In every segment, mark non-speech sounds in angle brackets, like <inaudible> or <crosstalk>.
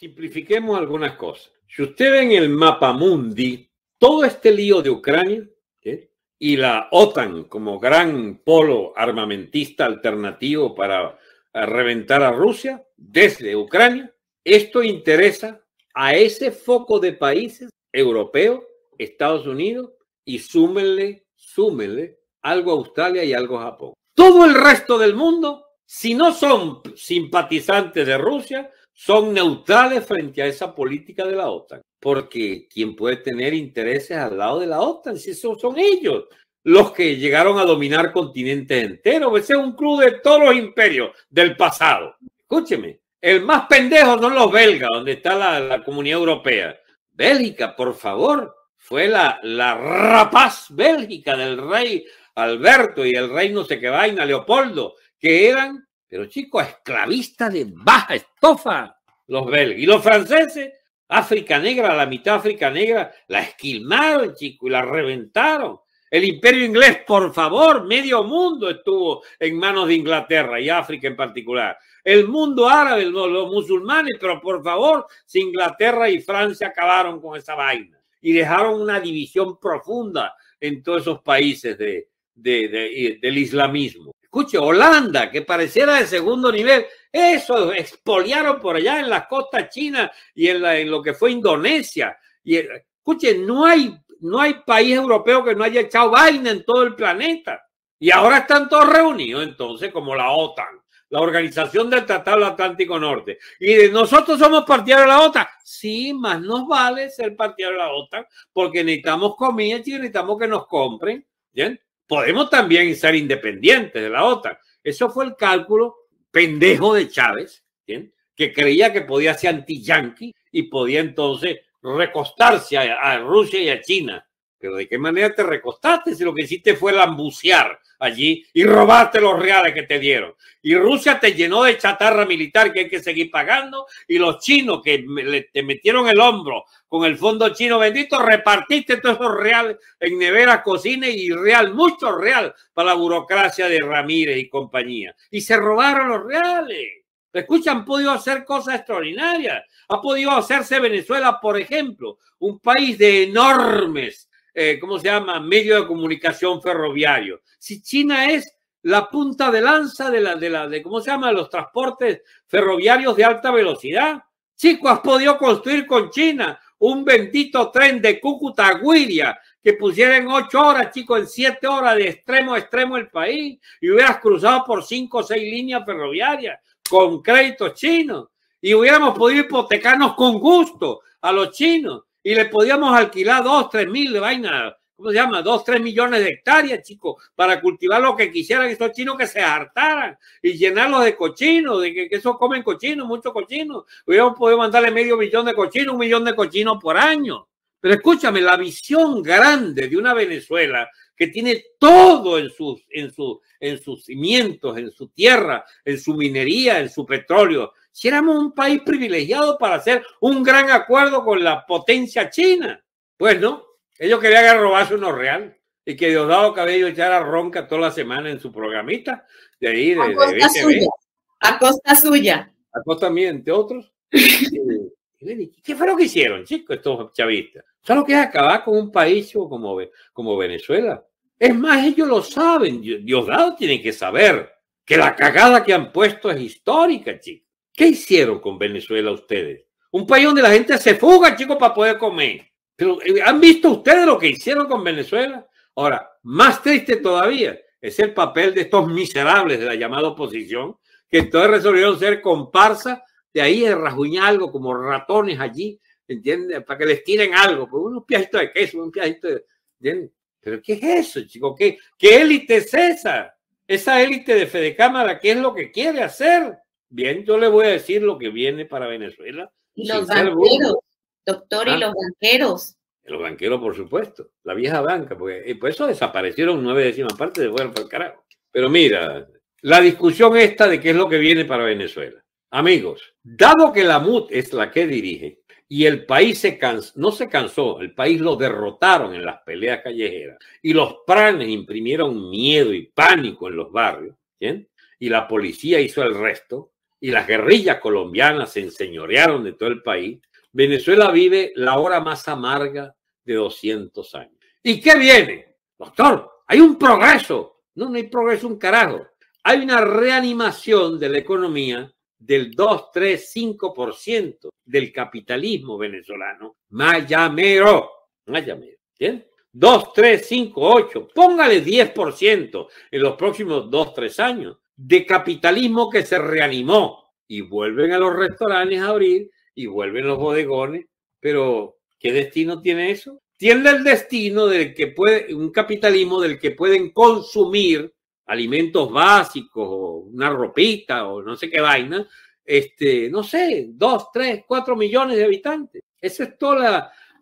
simplifiquemos algunas cosas. Si usted ve en el mapa mundi todo este lío de Ucrania ¿eh? y la OTAN como gran polo armamentista alternativo para eh, reventar a Rusia desde Ucrania, esto interesa a ese foco de países europeos, Estados Unidos y súmenle, súmenle algo a Australia y algo a Japón. Todo el resto del mundo, si no son simpatizantes de Rusia, son neutrales frente a esa política de la OTAN, porque quien puede tener intereses al lado de la OTAN, si son, son ellos los que llegaron a dominar continentes enteros, ese es un club de todos los imperios del pasado. Escúcheme, el más pendejo son los belgas, donde está la, comunidad europea. Bélgica, por favor, fue la, la rapaz Bélgica del rey Alberto y el rey no sé qué vaina, Leopoldo, que eran pero chicos, esclavistas de baja estofa, los belgas. Y los franceses, África Negra, la mitad África Negra, la esquilmaron, chicos, y la reventaron. El imperio inglés, por favor, medio mundo estuvo en manos de Inglaterra y África en particular. El mundo árabe, los musulmanes, pero por favor, si Inglaterra y Francia acabaron con esa vaina y dejaron una división profunda en todos esos países de, del islamismo. Escuche, Holanda, que pareciera de segundo nivel, eso expoliaron por allá en las costas chinas y en, lo que fue Indonesia. Y escuche, no hay, no hay país europeo que no haya echado vaina en todo el planeta. Y ahora están todos reunidos entonces como la OTAN, la Organización del Tratado del Atlántico Norte. Y nosotros somos partidarios de la OTAN. Sí, más nos vale ser partidarios de la OTAN porque necesitamos comida y necesitamos que nos compren. ¿Bien? podemos también ser independientes de la OTAN. Eso fue el cálculo pendejo de Chávez, que creía que podía ser anti-yanqui y podía entonces recostarse a, Rusia y a China. Pero ¿de qué manera te recostaste si lo que hiciste fue lambucear allí y robaste los reales que te dieron. Y Rusia te llenó de chatarra militar que hay que seguir pagando y los chinos que te metieron el hombro con el fondo chino bendito, repartiste todos esos reales en neveras, cocina y real, mucho real para la burocracia de Ramírez y compañía. Y se robaron los reales. Escuchan, han podido hacer cosas extraordinarias. Ha podido hacerse Venezuela, por ejemplo, un país de enormes eh, ¿cómo se llama?, medio de comunicación ferroviario. Si China es la punta de lanza de la, de la, cómo se llama, los transportes ferroviarios de alta velocidad. Chico, has podido construir con China un bendito tren de Cúcuta a Guiria que pusiera en ocho horas, chico, en siete horas de extremo a extremo el país y hubieras cruzado por cinco o seis líneas ferroviarias con crédito chinos y hubiéramos podido hipotecarnos con gusto a los chinos y le podíamos alquilar dos, tres mil de vainas, ¿cómo se llama? Dos, tres millones de hectáreas, chicos, para cultivar lo que quisieran estos chinos que se hartaran y llenarlos de cochinos, de que, eso esos comen cochinos, muchos cochinos. Hubiéramos podido mandarle medio millón de cochinos, un millón de cochinos por año. Pero escúchame, la visión grande de una Venezuela que tiene todo en sus, en, su, en sus cimientos, en su tierra, en su minería, en su petróleo, si éramos un país privilegiado para hacer un gran acuerdo con la potencia china. Pues no, ellos querían robarse unos real y que Diosdado Cabello echara ronca toda la semana en su programita de ahí, de, a costa suya. A costa suya. mía, entre otros. <laughs> ¿Qué fue lo que hicieron, chicos, estos chavistas? Solo que es acabar con un país como, como Venezuela. Es más, ellos lo saben. Diosdado tiene que saber que la cagada que han puesto es histórica, chicos. ¿Qué hicieron con Venezuela ustedes? Un país donde la gente se fuga, chicos, para poder comer. Pero eh, ¿han visto ustedes lo que hicieron con Venezuela? Ahora, más triste todavía es el papel de estos miserables de la llamada oposición, que entonces resolvieron ser comparsa de ahí de rajuñar algo como ratones allí, ¿entiendes? Para que les tiren algo, pues unos piajitos de queso, un piajito de... Pero ¿qué es eso, chicos? ¿Qué, élite es esa? Esa élite de Fede Cámara, ¿qué es lo que quiere hacer? Bien, yo le voy a decir lo que viene para Venezuela. los banqueros, doctor, y ah. los banqueros. Los banqueros, por supuesto, la vieja banca, porque eh, por pues, eso desaparecieron nueve décimas partes de fueron para el carajo. Pero mira, la discusión esta de qué es lo que viene para Venezuela. Amigos, dado que la MUT es la que dirige y el país se no se cansó, el país lo derrotaron en las peleas callejeras y los pranes imprimieron miedo y pánico en los barrios, ¿bien? y la policía hizo el resto, y las guerrillas colombianas se enseñorearon de todo el país, Venezuela vive la hora más amarga de 200 años. ¿Y qué viene? Doctor, hay un progreso. No, no hay progreso un carajo. Hay una reanimación de la economía del 2, 3, 5% del capitalismo venezolano. Mayamero. Mayamero. ¿Sí? 2, 3, 5, 8. Póngale 10% en los próximos 2, 3 años de capitalismo que se reanimó y vuelven a los restaurantes a abrir y vuelven los bodegones, pero ¿qué destino tiene eso? Tiene el destino del que puede, un capitalismo del que pueden consumir alimentos básicos o una ropita o no sé qué vaina, este, no sé, dos, tres, cuatro millones de habitantes. Ese es todo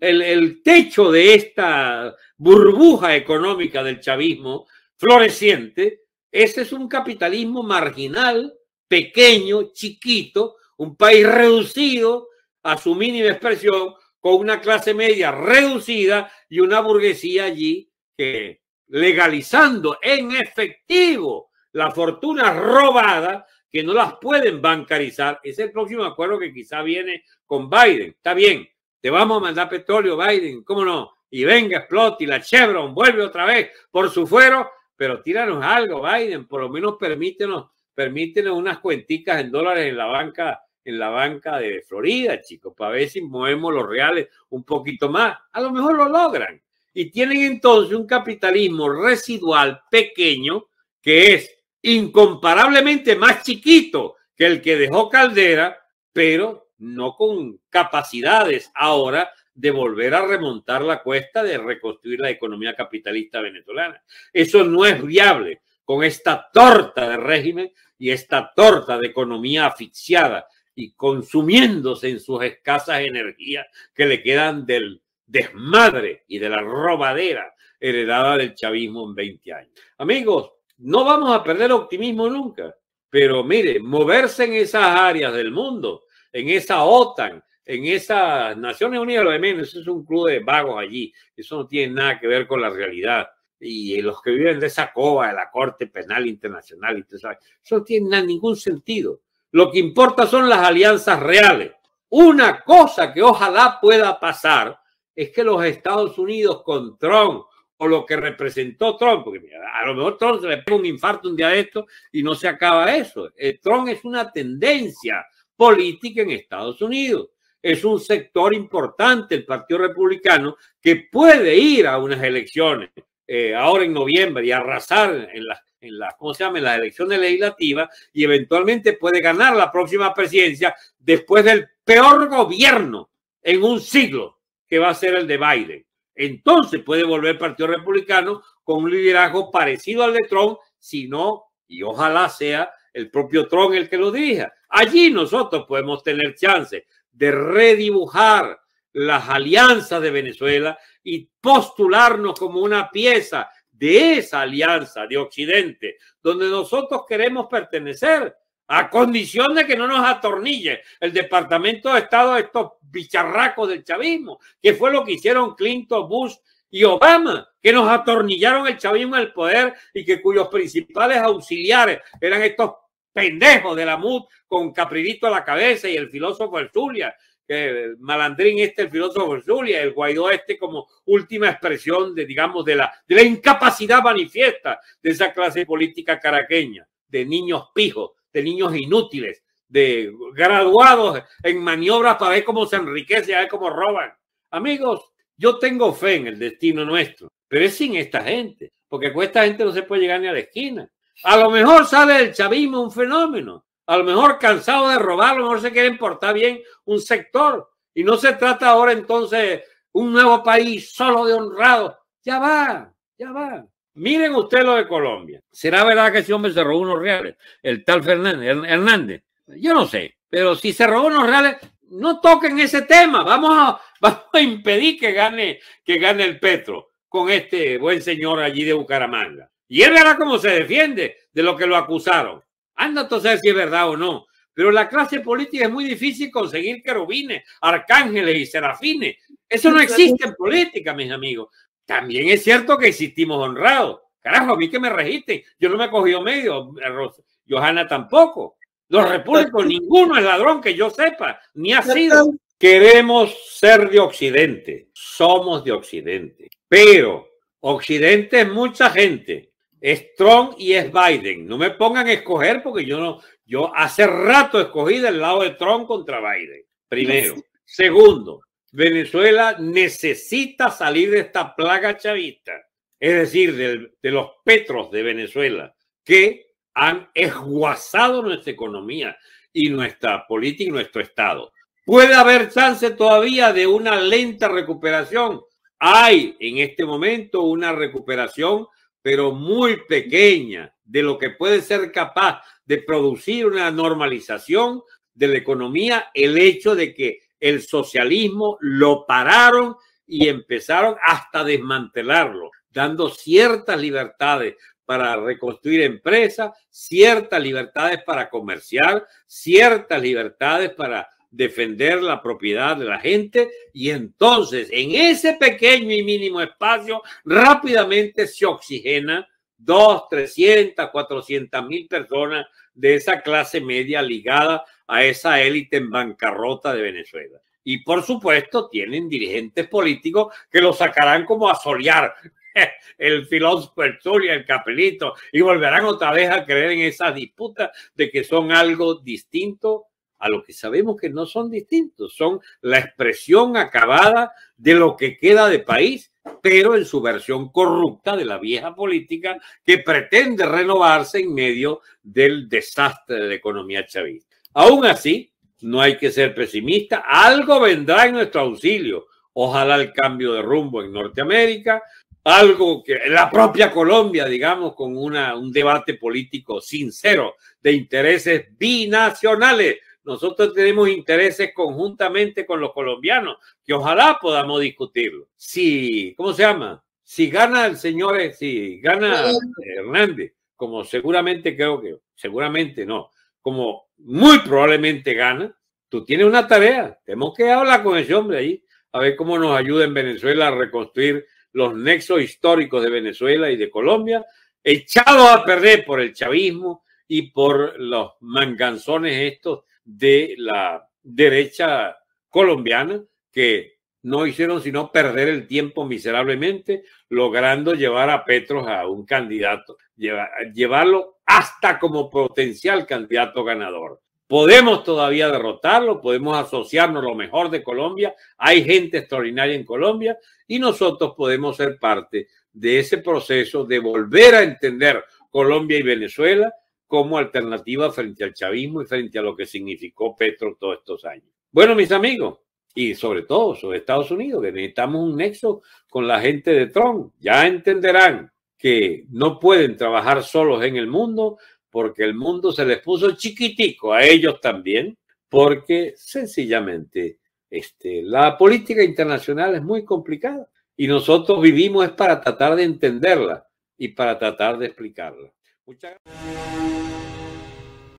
el, el techo de esta burbuja económica del chavismo floreciente ese es un capitalismo marginal, pequeño, chiquito, un país reducido a su mínima expresión, con una clase media reducida y una burguesía allí que legalizando en efectivo la fortuna robada que no las pueden bancarizar. Es el próximo acuerdo que quizá viene con Biden. Está bien, te vamos a mandar petróleo, Biden, ¿cómo no? Y venga, explota y la Chevron vuelve otra vez por su fuero pero tíranos algo, Biden, por lo menos permítenos, permítenos unas cuenticas en dólares en la banca, en la banca de Florida, chicos, para ver si movemos los reales un poquito más. A lo mejor lo logran. Y tienen entonces un capitalismo residual pequeño que es incomparablemente más chiquito que el que dejó Caldera, pero no con capacidades ahora de volver a remontar la cuesta de reconstruir la economía capitalista venezolana. Eso no es viable con esta torta de régimen y esta torta de economía asfixiada y consumiéndose en sus escasas energías que le quedan del desmadre y de la robadera heredada del chavismo en 20 años. Amigos, no vamos a perder optimismo nunca, pero mire, moverse en esas áreas del mundo, en esa OTAN, en esas Naciones Unidas lo de menos, es un club de vagos allí, eso no tiene nada que ver con la realidad. Y los que viven de esa cova de la Corte Penal Internacional, y eso, eso no tiene ningún sentido. Lo que importa son las alianzas reales. Una cosa que ojalá pueda pasar es que los Estados Unidos con Trump o lo que representó Trump, porque a lo mejor Trump se le pega un infarto un día de esto y no se acaba eso. Eh, Trump es una tendencia política en Estados Unidos es un sector importante, el Partido Republicano, que puede ir a unas elecciones eh, ahora en noviembre y arrasar en las en las, ¿cómo se llama? En las elecciones legislativas y eventualmente puede ganar la próxima presidencia después del peor gobierno en un siglo que va a ser el de Biden. Entonces puede volver el Partido Republicano con un liderazgo parecido al de Trump, si no, y ojalá sea el propio Trump el que lo dirija. Allí nosotros podemos tener chance de redibujar las alianzas de Venezuela y postularnos como una pieza de esa alianza de Occidente, donde nosotros queremos pertenecer, a condición de que no nos atornille el Departamento de Estado a estos bicharracos del chavismo, que fue lo que hicieron Clinton, Bush y Obama, que nos atornillaron el chavismo al poder y que cuyos principales auxiliares eran estos pendejo de la MUD con Capridito a la cabeza y el filósofo el Zulia, que Malandrín este, el filósofo Zulia, el Guaidó este como última expresión de, digamos, de la, de la incapacidad manifiesta de esa clase política caraqueña, de niños pijos, de niños inútiles, de graduados en maniobras para ver cómo se enriquece, a ver cómo roban. Amigos, yo tengo fe en el destino nuestro, pero es sin esta gente, porque con esta gente no se puede llegar ni a la esquina. A lo mejor sale el chavismo un fenómeno. A lo mejor cansado de robar, a lo mejor se quiere importar bien un sector. Y no se trata ahora entonces un nuevo país solo de honrado. Ya va, ya va. Miren ustedes lo de Colombia. ¿Será verdad que ese hombre se robó unos reales? El tal Fernández, Hernández. Yo no sé. Pero si se robó unos reales, no toquen ese tema. Vamos a, <laughs> vamos a impedir que gane, que gane el Petro con este buen señor allí de Bucaramanga. Y él verá cómo se defiende de lo que lo acusaron. Anda entonces si es verdad o no. Pero la clase política es muy difícil conseguir querubines, arcángeles y serafines. Eso no existe en política, mis amigos. También es cierto que existimos honrados. Carajo, a mí que me registen. Yo no me he cogido medio, eh, Johanna tampoco. Los repúblicos, ninguno es ladrón que yo sepa, ni ha sido. Queremos ser de Occidente, somos de Occidente, pero Occidente es mucha gente es Trump y es Biden. No me pongan a escoger porque yo no, yo hace rato escogí del lado de Trump contra Biden. Primero. Segundo, Venezuela necesita salir de esta plaga chavista, es decir, de los petros de Venezuela que han esguazado nuestra economía y nuestra política y nuestro Estado. ¿Puede haber chance todavía de una lenta recuperación? Hay en este momento una recuperación pero muy pequeña de lo que puede ser capaz de producir una normalización de la economía el hecho de que el socialismo lo pararon y empezaron hasta desmantelarlo, dando ciertas libertades para reconstruir empresas, ciertas libertades para comerciar, ciertas libertades para defender la propiedad de la gente y entonces en ese pequeño y mínimo espacio rápidamente se oxigena dos, trescientas, cuatrocientas mil personas de esa clase media ligada a esa élite en bancarrota de Venezuela. Y por supuesto tienen dirigentes políticos que lo sacarán como a solear <laughs> el filósofo, el el capelito, y volverán otra vez a creer en esas disputas de que son algo distinto a lo que sabemos que no son distintos, son la expresión acabada de lo que queda de país, pero en su versión corrupta de la vieja política que pretende renovarse en medio del desastre de la economía chavista. Aún así, no hay que ser pesimista, algo vendrá en nuestro auxilio. Ojalá el cambio de rumbo en Norteamérica, algo que la propia Colombia, digamos, con una, un debate político sincero de intereses binacionales, nosotros tenemos intereses conjuntamente con los colombianos, que ojalá podamos discutirlo. Si, ¿cómo se llama? Si gana el señor, eh, si gana Hernández, como seguramente creo que, seguramente no, como muy probablemente gana, tú tienes una tarea. Tenemos que hablar con ese hombre ahí, a ver cómo nos ayuda en Venezuela a reconstruir los nexos históricos de Venezuela y de Colombia, echados a perder por el chavismo y por los manganzones estos de la derecha colombiana que no hicieron sino perder el tiempo miserablemente, logrando llevar a Petros a un candidato, llevarlo hasta como potencial candidato ganador. Podemos todavía derrotarlo, podemos asociarnos lo mejor de Colombia, hay gente extraordinaria en Colombia y nosotros podemos ser parte de ese proceso de volver a entender Colombia y Venezuela, como alternativa frente al chavismo y frente a lo que significó Petro todos estos años. Bueno, mis amigos, y sobre todo sobre Estados Unidos, que necesitamos un nexo con la gente de Trump. Ya entenderán que no pueden trabajar solos en el mundo porque el mundo se les puso chiquitico a ellos también, porque sencillamente este, la política internacional es muy complicada y nosotros vivimos es para tratar de entenderla y para tratar de explicarla. Muchas gracias.